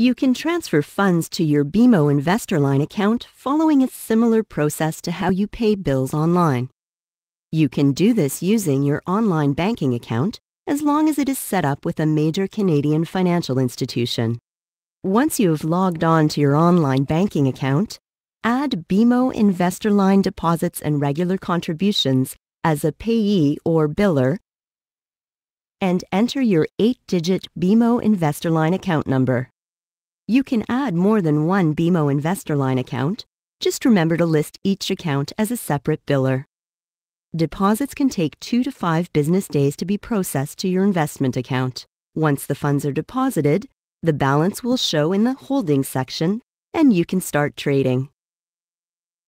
You can transfer funds to your BMO InvestorLine account following a similar process to how you pay bills online. You can do this using your online banking account as long as it is set up with a major Canadian financial institution. Once you have logged on to your online banking account, add BMO InvestorLine deposits and regular contributions as a payee or biller and enter your 8-digit BMO InvestorLine account number. You can add more than one BMO InvestorLine account. Just remember to list each account as a separate biller. Deposits can take two to five business days to be processed to your investment account. Once the funds are deposited, the balance will show in the holdings section and you can start trading.